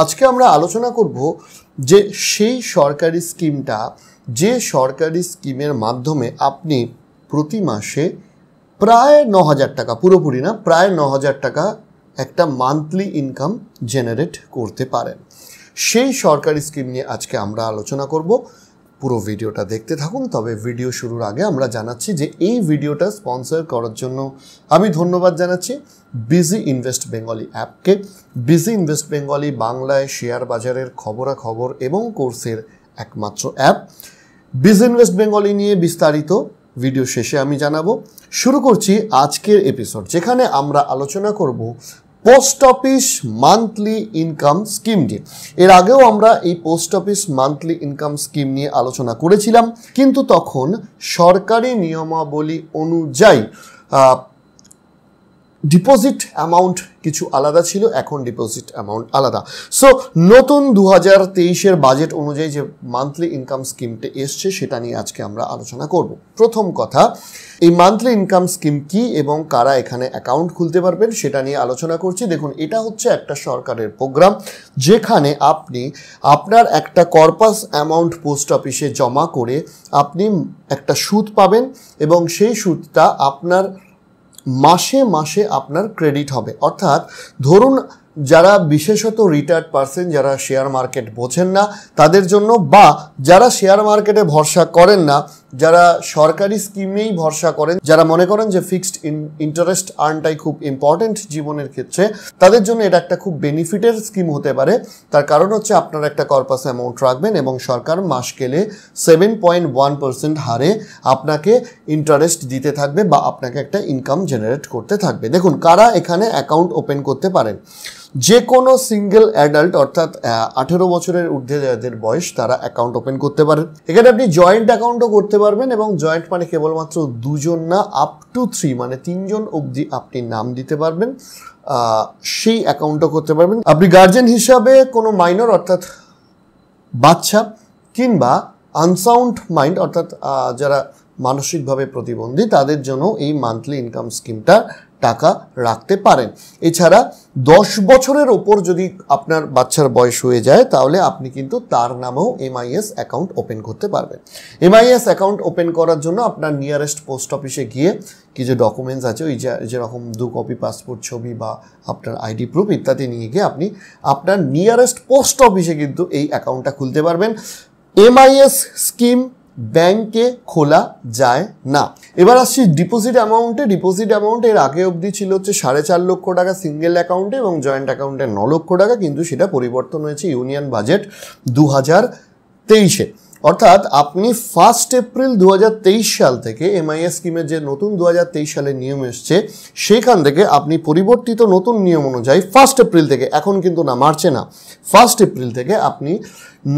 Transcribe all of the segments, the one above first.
আজকে আমরা আলোচনা করব যে সেই সরকারি স্কিমটা যে সরকারি স্কিমের মাধ্যমে আপনি প্রতি মাসে প্রায় ন হাজার টাকা পুরোপুরি না প্রায় ন হাজার টাকা একটা মান্থলি ইনকাম জেনারেট করতে পারেন সেই সরকারি স্কিম নিয়ে আজকে আমরা আলোচনা করব পুরো ভিডিওটা দেখতে থাকুন তবে ভিডিও শুরুর আগে আমরা জানাচ্ছি যে এই ভিডিওটা স্পন্সর করার জন্য আমি ধন্যবাদ জানাচ্ছি বিজি ইনভেস্ট বেঙ্গলি অ্যাপকে বিজি ইনভেস্ট বেঙ্গলি বাংলায় শেয়ার বাজারের খবরাখবর এবং কোর্সের একমাত্র অ্যাপ বিজি ইনভেস্ট বেঙ্গলি নিয়ে বিস্তারিত ভিডিও শেষে আমি জানাবো শুরু করছি আজকের এপিসোড যেখানে আমরা আলোচনা করব পোস্ট অফিস মান্থলি ইনকাম স্কিমটি এর আগেও আমরা এই post office monthly income scheme নিয়ে আলোচনা করেছিলাম কিন্তু তখন সরকারি নিয়মাবলী অনুযায়ী ডিপোজিট অ্যামাউন্ট কিছু আলাদা ছিল এখন ডিপোজিট অ্যামাউন্ট আলাদা সো নতুন দু হাজার তেইশের বাজেট অনুযায়ী যে মান্থলি ইনকাম স্কিমটা এসছে সেটা নিয়ে আজকে আমরা আলোচনা করব প্রথম কথা এই মান্থলি ইনকাম স্কিম কি এবং কারা এখানে অ্যাকাউন্ট খুলতে পারবেন সেটা নিয়ে আলোচনা করছি দেখুন এটা হচ্ছে একটা সরকারের প্রোগ্রাম যেখানে আপনি আপনার একটা কর্পাস অ্যামাউন্ট পোস্ট অফিসে জমা করে আপনি একটা সুদ পাবেন এবং সেই সুদটা আপনার মাসে মাসে আপনার ক্রেডিট হবে অর্থাৎ ধরুন যারা বিশেষত রিটায়ার্ড পার্সন যারা শেয়ার মার্কেট বোঝেন না তাদের জন্য বা যারা শেয়ার মার্কেটে ভরসা করেন না যারা সরকারি স্কিমেই ভরসা করেন যারা মনে করেন যে ফিক্সড ইন্টারেস্ট আর্নটাই খুব ইম্পর্টেন্ট জীবনের ক্ষেত্রে তাদের জন্য এটা একটা খুব বেনিফিটের স্কিম হতে পারে তার কারণ হচ্ছে আপনারা একটা কর্পাস অ্যামাউন্ট রাখবেন এবং সরকার মাস গেলে সেভেন পয়েন্ট ওয়ান পার্সেন্ট হারে আপনাকে ইন্টারেস্ট দিতে থাকবে বা আপনাকে একটা ইনকাম জেনারেট করতে থাকবে দেখুন কারা এখানে অ্যাকাউন্ট ওপেন করতে পারেন যে কোনো সিঙ্গেল অ্যাডাল্ট অর্থাৎ আঠেরো বছরের ঊর্ধ্বে যাদের বয়স তারা অ্যাকাউন্ট ওপেন করতে পারেন এখানে আপনি জয়েন্ট অ্যাকাউন্টও করতে পারবেন এবং জয়েন্ট মানে কেবলমাত্র দুজন না আপ টু থ্রি মানে তিনজন অবধি আপনি নাম দিতে পারবেন সেই অ্যাকাউন্টও করতে পারবেন আপনি গার্জেন হিসাবে কোনো মাইনর অর্থাৎ বাচ্চা কিংবা আনসাউন্ড মাইন্ড অর্থাৎ যারা মানসিকভাবে প্রতিবন্ধী তাদের জন্য এই মান্থলি ইনকাম স্কিমটা টাকা রাখতে পারেন এছাড়া দশ বছরের ওপর যদি আপনার বাচ্চার বয়স হয়ে যায় তাহলে আপনি কিন্তু তার নামেও এমআইএস অ্যাকাউন্ট ওপেন করতে পারবেন এমআইএস অ্যাকাউন্ট ওপেন করার জন্য আপনার নিয়ারেস্ট পোস্ট অফিসে গিয়ে কিছু ডকুমেন্টস আছে ওই যেরকম দু কপি পাসপোর্ট ছবি বা আপনার আইডি প্রুফ ইত্যাদি নিয়ে গিয়ে আপনি আপনার নিয়ারেস্ট পোস্ট অফিসে কিন্তু এই অ্যাকাউন্টটা খুলতে পারবেন এমআইএস স্কিম ব্যাংকে খোলা যায় না এবার আসছি ডিপোজিট অ্যামাউন্টে ডিপোজিট অ্যামাউন্ট এর আগে অবধি ছিল হচ্ছে সাড়ে চার লক্ষ টাকা সিঙ্গেল অ্যাকাউন্টে এবং জয়েন্ট অ্যাকাউন্টে ন লক্ষ টাকা কিন্তু সেটা পরিবর্তন হয়েছে ইউনিয়ন বাজেট দু হাজার তেইশে অর্থাৎ আপনি ফার্স্ট এপ্রিল দু সাল থেকে এমআইএস স্কিমের যে নতুন দু সালে নিয়ম এসছে সেখান থেকে আপনি পরিবর্তিত নতুন নিয়ম অনুযায়ী ফার্স্ট এপ্রিল থেকে এখন কিন্তু না মার্চে না ফার্স্ট এপ্রিল থেকে আপনি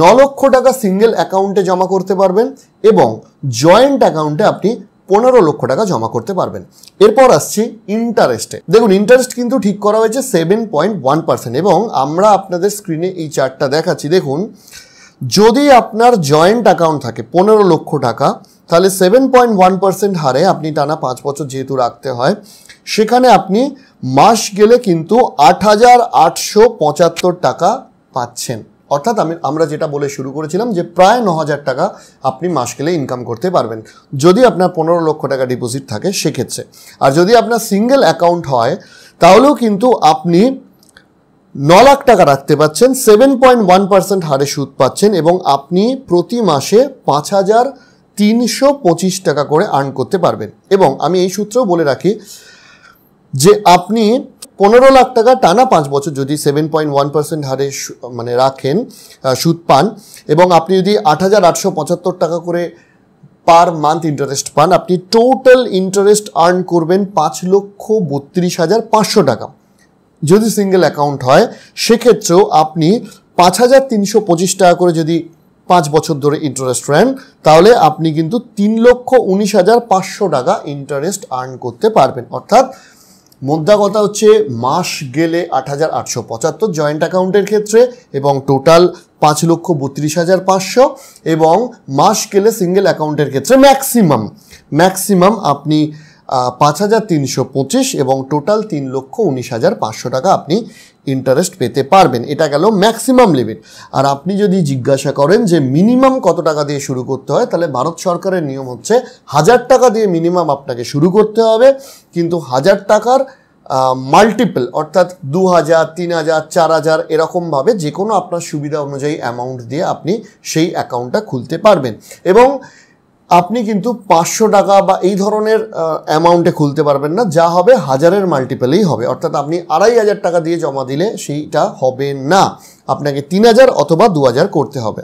ন লক্ষ টাকা সিঙ্গেল অ্যাকাউন্টে জমা করতে পারবেন এবং জয়েন্ট অ্যাকাউন্টে আপনি পনেরো লক্ষ টাকা জমা করতে পারবেন এরপর আসছি ইন্টারেস্টে দেখুন ইন্টারেস্ট কিন্তু ঠিক করা হয়েছে সেভেন পয়েন্ট ওয়ান পার্সেন্ট এবং আমরা আপনাদের স্ক্রিনে এই চার্টটা দেখাচ্ছি দেখুন যদি আপনার জয়েন্ট অ্যাকাউন্ট থাকে পনেরো লক্ষ টাকা তাহলে সেভেন পয়েন্ট ওয়ান পার্সেন্ট হারে আপনি টানা পাঁচ বছর যেহেতু রাখতে হয় সেখানে আপনি মাস গেলে কিন্তু আট হাজার আটশো পঁচাত্তর টাকা পাচ্ছেন অর্থাৎ আমি আমরা যেটা বলে শুরু করেছিলাম যে প্রায় ন হাজার টাকা আপনি মাস গেলে ইনকাম করতে পারবেন যদি আপনার পনেরো লক্ষ টাকা ডিপোজিট থাকে সেক্ষেত্রে আর যদি আপনার সিঙ্গেল অ্যাকাউন্ট হয় তাহলেও কিন্তু আপনি ন লাখ টাকা রাখতে পাচ্ছেন সেভেন পয়েন্ট ওয়ান পার্সেন্ট হারে সুদ পাচ্ছেন এবং আপনি প্রতি মাসে পাঁচ হাজার তিনশো পঁচিশ টাকা করে আর্ন করতে পারবেন এবং আমি এই সূত্রেও বলে রাখি যে আপনি পনেরো লাখ টাকা টানা পাঁচ বছর যদি সেভেন পয়েন্ট ওয়ান পার্সেন্ট হারে মানে রাখেন সুদ পান এবং আপনি যদি আট হাজার আটশো পঁচাত্তর টাকা করে পার মান্থ ইন্টারেস্ট পান আপনি টোটাল ইন্টারেস্ট আর্ন করবেন পাঁচ লক্ষ বত্রিশ হাজার পাঁচশো টাকা যদি সিঙ্গেল অ্যাকাউন্ট হয় সেক্ষেত্রেও আপনি পাঁচ হাজার তিনশো পঁচিশ টাকা করে যদি পাঁচ বছর ধরে ইন্টারেস্ট রেন তাহলে আপনি কিন্তু তিন লক্ষ উনিশ হাজার পাঁচশো টাকা ইন্টারেস্ট আর্ন করতে পারবেন অর্থাৎ মোদ্দা কথা হচ্ছে মাস গেলে আট হাজার আটশো পঁচাত্তর জয়েন্ট অ্যাকাউন্টের ক্ষেত্রে এবং টোটাল পাঁচ লক্ষ বত্রিশ হাজার পাঁচশো এবং মাস গেলে সিঙ্গেল অ্যাকাউন্টের ক্ষেত্রে ম্যাক্সিমাম ম্যাক্সিমাম আপনি পাঁচ হাজার তিনশো পঁচিশ এবং টোটাল তিন লক্ষ উনিশ হাজার পাঁচশো টাকা আপনি ইন্টারেস্ট পেতে পারবেন এটা গেল ম্যাক্সিমাম লিমিট আর আপনি যদি জিজ্ঞাসা করেন যে মিনিমাম কত টাকা দিয়ে শুরু করতে হয় তাহলে ভারত সরকারের নিয়ম হচ্ছে হাজার টাকা দিয়ে মিনিমাম আপনাকে শুরু করতে হবে কিন্তু হাজার টাকার মাল্টিপল অর্থাৎ দু হাজার তিন হাজার চার হাজার এরকমভাবে যে কোনো আপনার সুবিধা অনুযায়ী অ্যামাউন্ট দিয়ে আপনি সেই অ্যাকাউন্টটা খুলতে পারবেন এবং আপনি কিন্তু পাঁচশো টাকা বা এই ধরনের অ্যামাউন্টে খুলতে পারবেন না যা হবে হাজারের মাল্টিপেলেই হবে অর্থাৎ আপনি আড়াই হাজার টাকা দিয়ে জমা দিলে সেইটা হবে না আপনাকে তিন হাজার অথবা দু হাজার করতে হবে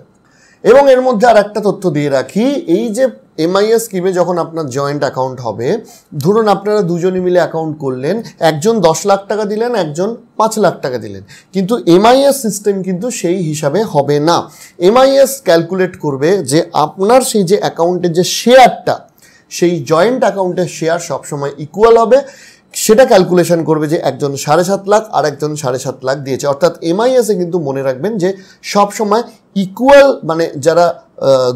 এবং এর মধ্যে আর একটা তথ্য দিয়ে রাখি এই যে এমআইএস স্কিমে যখন আপনার জয়েন্ট অ্যাকাউন্ট হবে ধরুন আপনারা দুজনে মিলে অ্যাকাউন্ট করলেন একজন দশ লাখ টাকা দিলেন একজন পাঁচ লাখ টাকা দিলেন কিন্তু এমআইএস সিস্টেম কিন্তু সেই হিসাবে হবে না এমআইএস ক্যালকুলেট করবে যে আপনার সেই যে অ্যাকাউন্টের যে শেয়ারটা সেই জয়েন্ট অ্যাকাউন্টের শেয়ার সবসময় ইকুয়াল হবে সেটা ক্যালকুলেশন করবে যে একজন সাড়ে সাত লাখ আর একজন সাড়ে সাত লাখ দিয়েছে অর্থাৎ এমআইএসে কিন্তু মনে রাখবেন যে সবসময় ইকুয়াল মানে যারা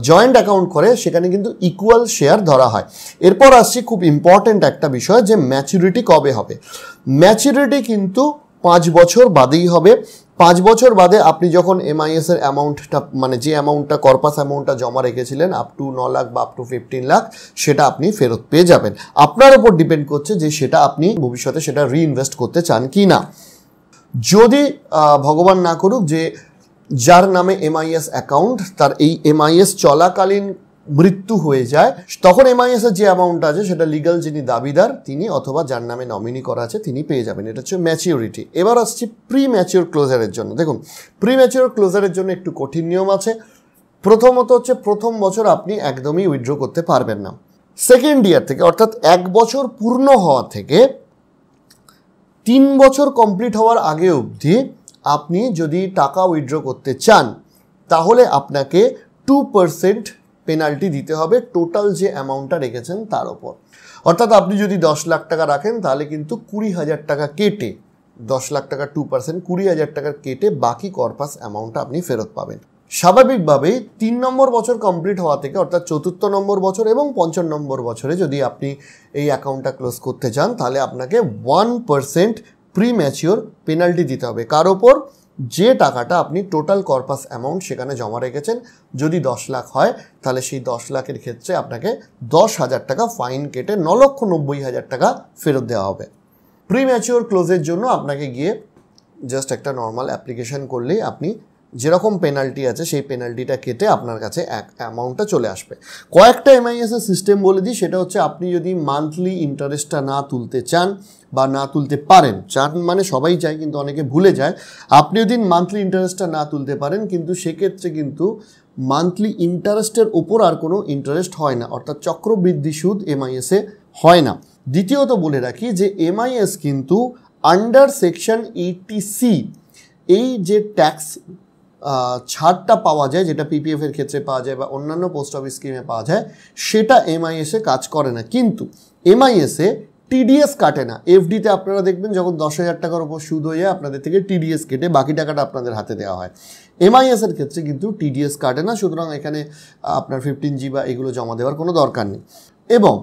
জয়েন্ট অ্যাকাউন্ট করে সেখানে কিন্তু ইকুয়াল শেয়ার ধরা হয় এরপর আসছি খুব ইম্পর্ট্যান্ট একটা বিষয় যে ম্যাচুরিটি কবে হবে ম্যাচুরিটি কিন্তু পাঁচ বছর বাদেই হবে পাঁচ বছর বাদে আপনি যখন এমআইএস এর অ্যামাউন্টটা মানে যে অ্যামাউন্টটা কর্পাস অ্যামাউন্টটা জমা রেখেছিলেন আপ টু ন লাখ বা আপ টু ফিফটিন লাখ সেটা আপনি ফেরত পেয়ে যাবেন আপনার উপর ডিপেন্ড করছে যে সেটা আপনি ভবিষ্যতে সেটা রিইনভেস্ট করতে চান কি না যদি ভগবান না করুক যে যার নামে এমআইএস অ্যাকাউন্ট তার এই এমআইএস চলাকালীন মৃত্যু হয়ে যায় তখন এমআইএসের যে অ্যামাউন্ট আছে সেটা লিগাল যিনি দাবিদার তিনি অথবা যার নামে নমিনি করা আছে তিনি পেয়ে যাবেন এটা হচ্ছে ম্যাচিউরিটি এবার আসছি প্রি ম্যাচিওর ক্লোজারের জন্য দেখুন প্রি ম্যাচিওর ক্লোজারের জন্য একটু কঠিন নিয়ম আছে প্রথমত হচ্ছে প্রথম বছর আপনি একদমই উইথড্র করতে পারবেন না সেকেন্ড ইয়ার থেকে অর্থাৎ এক বছর পূর্ণ হওয়া থেকে তিন বছর কমপ্লিট হওয়ার আগে অবধি আপনি যদি টাকা উইথড্র করতে চান তাহলে আপনাকে টু পার্সেন্ট পেনাল্টি দিতে হবে টোটাল যে অ্যামাউন্টটা রেখেছেন তার ওপর অর্থাৎ আপনি যদি দশ লাখ টাকা রাখেন তাহলে কিন্তু কুড়ি হাজার টাকা কেটে দশ লাখ টাকার টু পার্সেন্ট কুড়ি হাজার টাকার কেটে বাকি কর্পাস অ্যামাউন্টটা আপনি ফেরত পাবেন স্বাভাবিকভাবে তিন নম্বর বছর কমপ্লিট হওয়া থেকে অর্থাৎ চতুর্থ নম্বর বছর এবং পঞ্চম নম্বর বছরে যদি আপনি এই অ্যাকাউন্টটা ক্লোজ করতে চান তাহলে আপনাকে one percent premature penalty দিতে হবে কার ওপর যে টাকাটা আপনি টোটাল কর্পাস অ্যামাউন্ট সেখানে জমা রেখেছেন যদি দশ লাখ হয় তাহলে সেই দশ লাখের ক্ষেত্রে আপনাকে দশ হাজার টাকা ফাইন কেটে ন লক্ষ নব্বই হাজার টাকা ফেরত দেওয়া হবে প্রিম্যাচিওর ক্লোজের জন্য আপনাকে গিয়ে জাস্ট একটা নর্মাল অ্যাপ্লিকেশান করলেই আপনি যেরকম পেনাল্টি আছে সেই পেনাল্টিটা কেটে আপনার কাছে এক অ্যামাউন্টটা চলে আসবে কয়েকটা এমআইএস এর সিস্টেম বলে দিই সেটা হচ্ছে আপনি যদি মান্থলি ইন্টারেস্টটা না তুলতে চান বা না তুলতে পারেন চান মানে সবাই চায় কিন্তু অনেকে ভুলে যায় আপনি যদি মান্থলি ইন্টারেস্টটা না তুলতে পারেন কিন্তু সেক্ষেত্রে কিন্তু মান্থলি ইন্টারেস্টের ওপর আর কোনো ইন্টারেস্ট হয় না অর্থাৎ চক্রবৃদ্ধি সুদ এমআইএসে হয় না দ্বিতীয়ত বলে রাখি যে এমআইএস কিন্তু আন্ডার সেকশন এইটি সি এই যে ট্যাক্স ছাড়টা পাওয়া যায় যেটা পিপিএফের ক্ষেত্রে পাওয়া যায় বা অন্যান্য পোস্ট অফিস স্কিমে পাওয়া যায় সেটা এমআইএসে কাজ করে না কিন্তু এমআইএসে টিডিএস কাটে না এফডিতে আপনারা দেখবেন যখন দশ হাজার টাকার উপর সুদ হয়ে যায় আপনাদের থেকে টিডিএস কেটে বাকি টাকাটা আপনাদের হাতে দেওয়া হয় এমআইএসের ক্ষেত্রে কিন্তু টিডিএস কাটে না সুতরাং এখানে আপনার ফিফটিন জি বা এগুলো জমা দেওয়ার কোনো দরকার নেই এবং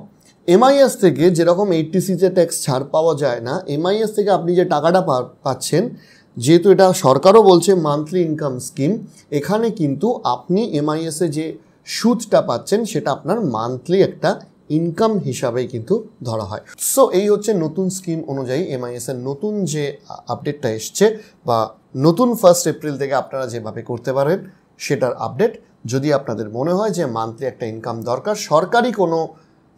এমআইএস থেকে যেরকম এইটটি সিতে ট্যাক্স ছাড় পাওয়া যায় না এমআইএস থেকে আপনি যে টাকাটা পাচ্ছেন যেহেতু এটা সরকারও বলছে মান্থলি ইনকাম স্কিম এখানে কিন্তু আপনি এমআইএসে যে সুদটা পাচ্ছেন সেটা আপনার মান্থলি একটা ইনকাম হিসাবেই কিন্তু ধরা হয় সো এই হচ্ছে নতুন স্কিম অনুযায়ী এমআইএস এর নতুন যে আপডেটটা এসছে বা নতুন ফার্স্ট এপ্রিল থেকে আপনারা যেভাবে করতে পারেন সেটার আপডেট যদি আপনাদের মনে হয় যে মান্থলি একটা ইনকাম দরকার সরকারি কোনো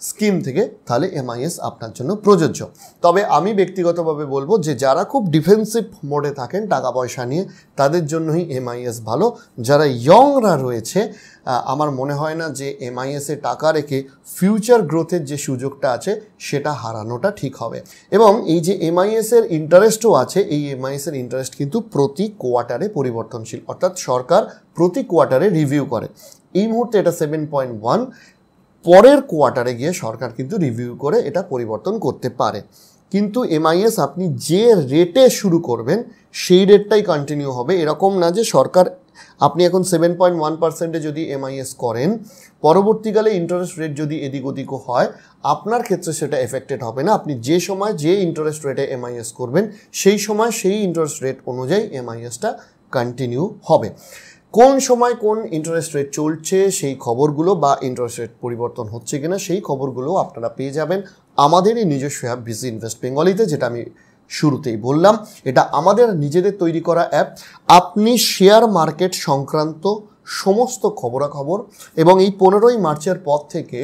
স্কিম থেকে তাহলে এমআইএস আপনার জন্য প্রযোজ্য তবে আমি ব্যক্তিগতভাবে বলবো যে যারা খুব ডিফেন্সিভ মোডে থাকেন টাকা পয়সা নিয়ে তাদের জন্যই এমআইএস ভালো যারা ইয়ংরা রয়েছে আমার মনে হয় না যে এমআইএসে টাকা রেখে ফিউচার গ্রোথের যে সুযোগটা আছে সেটা হারানোটা ঠিক হবে এবং এই যে এমআইএসের ইন্টারেস্টও আছে এই এমআইএসের ইন্টারেস্ট কিন্তু প্রতি কোয়ার্টারে পরিবর্তনশীল অর্থাৎ সরকার প্রতি কোয়ার্টারে রিভিউ করে এই মুহূর্তে এটা সেভেন পয়েন্ট ওয়ান পরের কোয়ার্টারে গিয়ে সরকার কিন্তু রিভিউ করে এটা পরিবর্তন করতে পারে কিন্তু এমআইএস আপনি যে রেটে শুরু করবেন সেই রেটটাই কন্টিনিউ হবে এরকম না যে সরকার আপনি এখন সেভেন পয়েন্ট ওয়ান পার্সেন্টে যদি এমআইএস করেন পরবর্তীকালে ইন্টারেস্ট রেট যদি এদিক ওদিকও হয় আপনার ক্ষেত্রে সেটা এফেক্টেড হবে না আপনি যে সময় যে ইন্টারেস্ট রেটে এমআইএস করবেন সেই সময় সেই ইন্টারেস্ট রেট অনুযায়ী এমআইএসটা কন্টিনিউ হবে কোন সময় কোন ইন্টারেস্ট রেট চলছে সেই খবরগুলো বা ইন্টারেস্ট রেট পরিবর্তন হচ্ছে কিনা সেই খবরগুলো আপনারা পেয়ে যাবেন আমাদেরই নিজস্ব অ্যাপ বিজি ইনভেস্ট বেঙ্গলিতে যেটা আমি শুরুতেই বললাম এটা আমাদের নিজেদের তৈরি করা অ্যাপ আপনি শেয়ার মার্কেট সংক্রান্ত সমস্ত খবরাখবর এবং এই পনেরোই মার্চের পর থেকে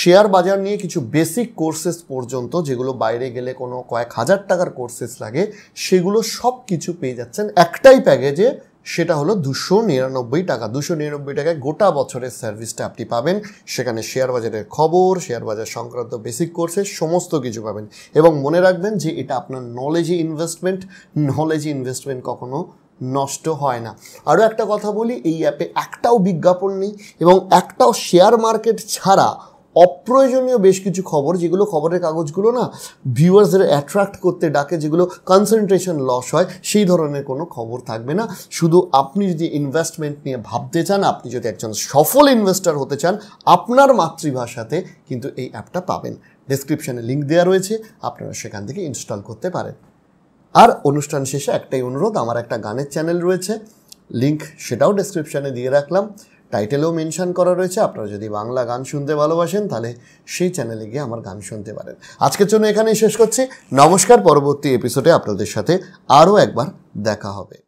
শেয়ার বাজার নিয়ে কিছু বেসিক কোর্সেস পর্যন্ত যেগুলো বাইরে গেলে কোনো কয়েক হাজার টাকার কোর্সেস লাগে সেগুলো সব কিছু পেয়ে যাচ্ছেন একটাই প্যাকেজে সেটা হলো দুশো নিরানব্বই টাকা দুশো নিরানব্বই টাকায় গোটা বছরের সার্ভিসটা আপনি পাবেন সেখানে শেয়ার বাজারের খবর শেয়ার বাজার সংক্রান্ত বেসিক কোর্সের সমস্ত কিছু পাবেন এবং মনে রাখবেন যে এটা আপনার নলেজি ইনভেস্টমেন্ট নলেজি ইনভেস্টমেন্ট কখনো নষ্ট হয় না আরও একটা কথা বলি এই অ্যাপে একটাও বিজ্ঞাপন নেই এবং একটাও শেয়ার মার্কেট ছাড়া অপ্রয়োজনীয় বেশ কিছু খবর যেগুলো খবরের কাগজগুলো না ভিউয়ার্সদের অ্যাট্রাক্ট করতে ডাকে যেগুলো কনসেন্ট্রেশন লস হয় সেই ধরনের কোনো খবর থাকবে না শুধু আপনি যদি ইনভেস্টমেন্ট নিয়ে ভাবতে চান আপনি যদি একজন সফল ইনভেস্টার হতে চান আপনার মাতৃভাষাতে কিন্তু এই অ্যাপটা পাবেন ডিসক্রিপশানে লিঙ্ক দেওয়া রয়েছে আপনারা সেখান থেকে ইনস্টল করতে পারেন আর অনুষ্ঠান শেষে একটাই অনুরোধ আমার একটা গানের চ্যানেল রয়েছে লিঙ্ক সেটাও ডেসক্রিপশানে দিয়ে রাখলাম টাইটেলেও মেনশান করা রয়েছে আপনারা যদি বাংলা গান শুনতে ভালোবাসেন তাহলে সেই চ্যানেলে গিয়ে আমার গান শুনতে পারেন আজকের জন্য এখানেই শেষ করছি নমস্কার পরবর্তী এপিসোডে আপনাদের সাথে আরও একবার দেখা হবে